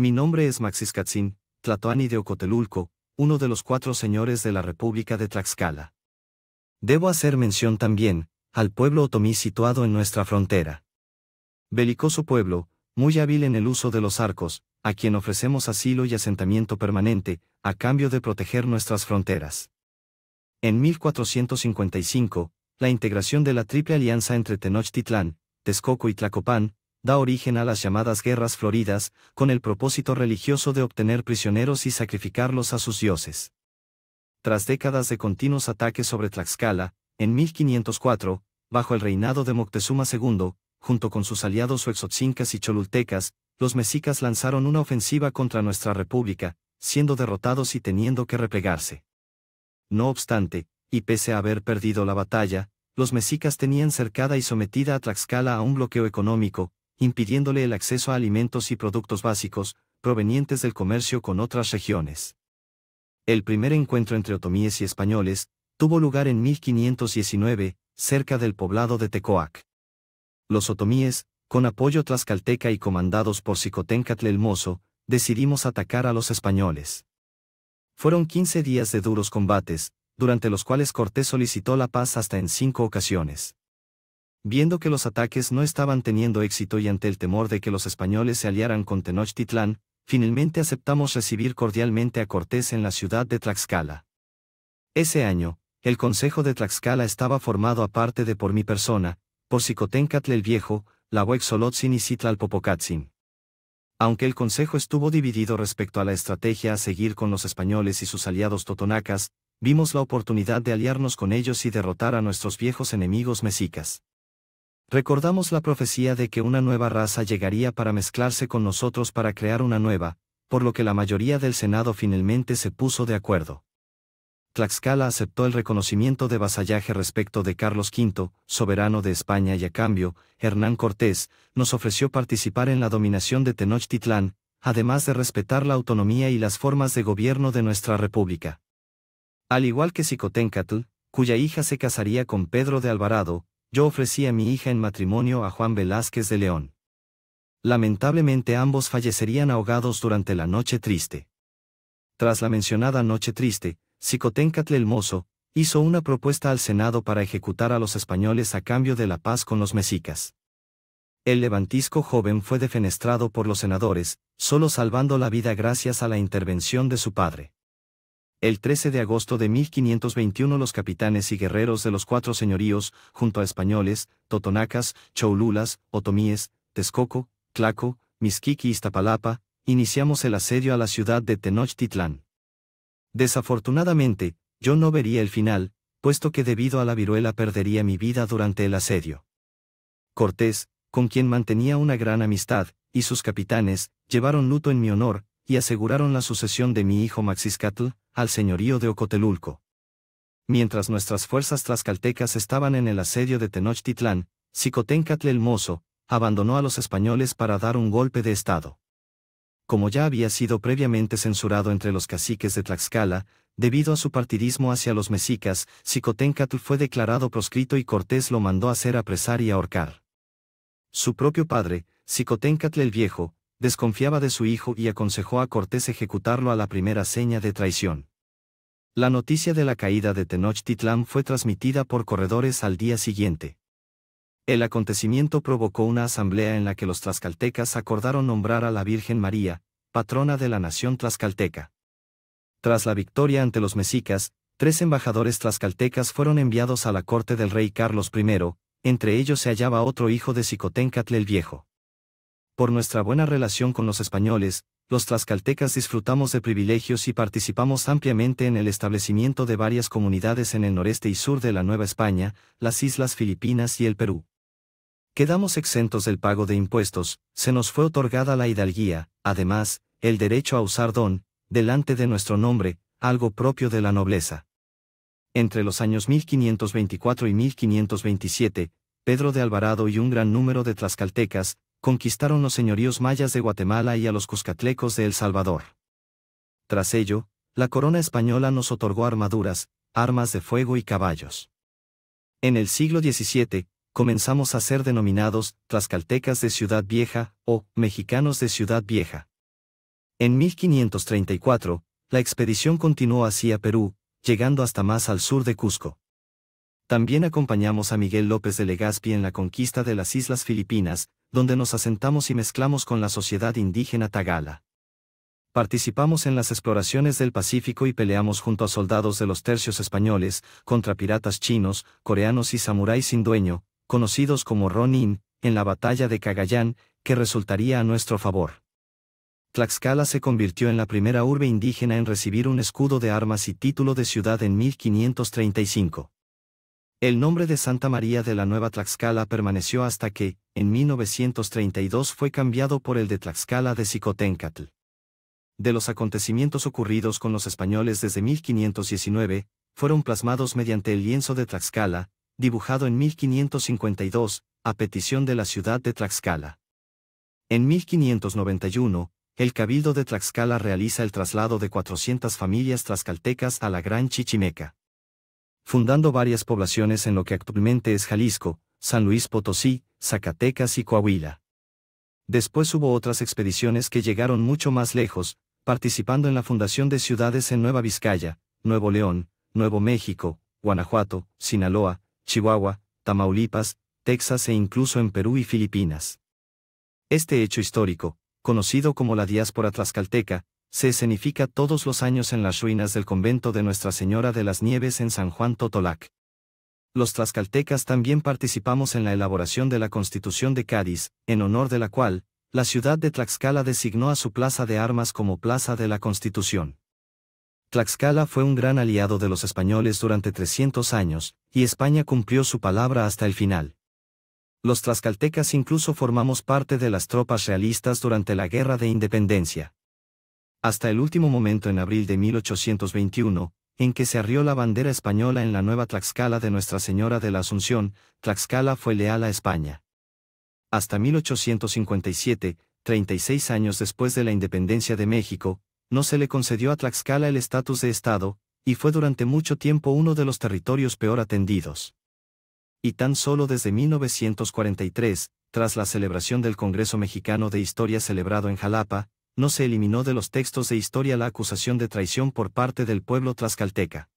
Mi nombre es Maxis Tlatoani de Ocotelulco, uno de los cuatro señores de la República de Tlaxcala. Debo hacer mención también, al pueblo otomí situado en nuestra frontera. Belicoso pueblo, muy hábil en el uso de los arcos, a quien ofrecemos asilo y asentamiento permanente, a cambio de proteger nuestras fronteras. En 1455, la integración de la Triple Alianza entre Tenochtitlán, Texcoco y Tlacopán, da origen a las llamadas guerras floridas, con el propósito religioso de obtener prisioneros y sacrificarlos a sus dioses. Tras décadas de continuos ataques sobre Tlaxcala, en 1504, bajo el reinado de Moctezuma II, junto con sus aliados huexotzincas y cholultecas, los mexicas lanzaron una ofensiva contra nuestra república, siendo derrotados y teniendo que replegarse. No obstante, y pese a haber perdido la batalla, los mexicas tenían cercada y sometida a Tlaxcala a un bloqueo económico, impidiéndole el acceso a alimentos y productos básicos, provenientes del comercio con otras regiones. El primer encuentro entre otomíes y españoles, tuvo lugar en 1519, cerca del poblado de Tecoac. Los otomíes, con apoyo tlaxcalteca y comandados por Xicoténcatl el Mozo, decidimos atacar a los españoles. Fueron 15 días de duros combates, durante los cuales Cortés solicitó la paz hasta en cinco ocasiones. Viendo que los ataques no estaban teniendo éxito y ante el temor de que los españoles se aliaran con Tenochtitlán, finalmente aceptamos recibir cordialmente a Cortés en la ciudad de Tlaxcala. Ese año, el Consejo de Tlaxcala estaba formado aparte de por mi persona, por Xicoténcatl el Viejo, la Huexolotzin y Citlalpopocatzin. Aunque el Consejo estuvo dividido respecto a la estrategia a seguir con los españoles y sus aliados totonacas, vimos la oportunidad de aliarnos con ellos y derrotar a nuestros viejos enemigos mexicas. Recordamos la profecía de que una nueva raza llegaría para mezclarse con nosotros para crear una nueva, por lo que la mayoría del Senado finalmente se puso de acuerdo. Tlaxcala aceptó el reconocimiento de vasallaje respecto de Carlos V, soberano de España y a cambio, Hernán Cortés, nos ofreció participar en la dominación de Tenochtitlán, además de respetar la autonomía y las formas de gobierno de nuestra república. Al igual que Xicoténcatl, cuya hija se casaría con Pedro de Alvarado, yo ofrecí a mi hija en matrimonio a Juan Velázquez de León. Lamentablemente ambos fallecerían ahogados durante la noche triste. Tras la mencionada noche triste, Xicoténcatl el Mozo, hizo una propuesta al Senado para ejecutar a los españoles a cambio de la paz con los mexicas. El levantisco joven fue defenestrado por los senadores, solo salvando la vida gracias a la intervención de su padre. El 13 de agosto de 1521 los capitanes y guerreros de los cuatro señoríos, junto a españoles, totonacas, choululas, otomíes, Texcoco, Tlaco, Mizquiqui y Iztapalapa, iniciamos el asedio a la ciudad de Tenochtitlán. Desafortunadamente, yo no vería el final, puesto que debido a la viruela perdería mi vida durante el asedio. Cortés, con quien mantenía una gran amistad, y sus capitanes, llevaron luto en mi honor, y aseguraron la sucesión de mi hijo Maxiscatl, al señorío de Ocotelulco. Mientras nuestras fuerzas tlaxcaltecas estaban en el asedio de Tenochtitlán, Xicoténcatl el Mozo, abandonó a los españoles para dar un golpe de Estado. Como ya había sido previamente censurado entre los caciques de Tlaxcala, debido a su partidismo hacia los mexicas, Xicoténcatl fue declarado proscrito y Cortés lo mandó a hacer apresar y ahorcar. Su propio padre, Xicoténcatl el Viejo, desconfiaba de su hijo y aconsejó a Cortés ejecutarlo a la primera seña de traición. La noticia de la caída de Tenochtitlán fue transmitida por corredores al día siguiente. El acontecimiento provocó una asamblea en la que los trascaltecas acordaron nombrar a la Virgen María, patrona de la nación trascalteca. Tras la victoria ante los mexicas, tres embajadores trascaltecas fueron enviados a la corte del rey Carlos I, entre ellos se hallaba otro hijo de Xicoténcatl el Viejo. Por nuestra buena relación con los españoles, los tlaxcaltecas disfrutamos de privilegios y participamos ampliamente en el establecimiento de varias comunidades en el noreste y sur de la Nueva España, las Islas Filipinas y el Perú. Quedamos exentos del pago de impuestos, se nos fue otorgada la hidalguía, además, el derecho a usar don, delante de nuestro nombre, algo propio de la nobleza. Entre los años 1524 y 1527, Pedro de Alvarado y un gran número de tlaxcaltecas, conquistaron los señoríos mayas de Guatemala y a los cuscatlecos de El Salvador. Tras ello, la corona española nos otorgó armaduras, armas de fuego y caballos. En el siglo XVII, comenzamos a ser denominados tlaxcaltecas de Ciudad Vieja o mexicanos de Ciudad Vieja. En 1534, la expedición continuó hacia Perú, llegando hasta más al sur de Cusco. También acompañamos a Miguel López de Legazpi en la conquista de las Islas Filipinas, donde nos asentamos y mezclamos con la sociedad indígena tagala. Participamos en las exploraciones del Pacífico y peleamos junto a soldados de los tercios españoles, contra piratas chinos, coreanos y samuráis sin dueño, conocidos como Ronin, en la batalla de Cagayán, que resultaría a nuestro favor. Tlaxcala se convirtió en la primera urbe indígena en recibir un escudo de armas y título de ciudad en 1535. El nombre de Santa María de la Nueva Tlaxcala permaneció hasta que, en 1932, fue cambiado por el de Tlaxcala de Zicotencatl. De los acontecimientos ocurridos con los españoles desde 1519, fueron plasmados mediante el lienzo de Tlaxcala, dibujado en 1552, a petición de la ciudad de Tlaxcala. En 1591, el Cabildo de Tlaxcala realiza el traslado de 400 familias tlaxcaltecas a la Gran Chichimeca fundando varias poblaciones en lo que actualmente es Jalisco, San Luis Potosí, Zacatecas y Coahuila. Después hubo otras expediciones que llegaron mucho más lejos, participando en la fundación de ciudades en Nueva Vizcaya, Nuevo León, Nuevo México, Guanajuato, Sinaloa, Chihuahua, Tamaulipas, Texas e incluso en Perú y Filipinas. Este hecho histórico, conocido como la diáspora tlaxcalteca, se escenifica todos los años en las ruinas del convento de Nuestra Señora de las Nieves en San Juan Totolac. Los tlaxcaltecas también participamos en la elaboración de la Constitución de Cádiz, en honor de la cual, la ciudad de Tlaxcala designó a su plaza de armas como Plaza de la Constitución. Tlaxcala fue un gran aliado de los españoles durante 300 años, y España cumplió su palabra hasta el final. Los tlaxcaltecas incluso formamos parte de las tropas realistas durante la Guerra de Independencia hasta el último momento en abril de 1821, en que se arrió la bandera española en la nueva Tlaxcala de Nuestra Señora de la Asunción, Tlaxcala fue leal a España. Hasta 1857, 36 años después de la independencia de México, no se le concedió a Tlaxcala el estatus de Estado, y fue durante mucho tiempo uno de los territorios peor atendidos. Y tan solo desde 1943, tras la celebración del Congreso Mexicano de Historia celebrado en Jalapa, no se eliminó de los textos de historia la acusación de traición por parte del pueblo tlaxcalteca.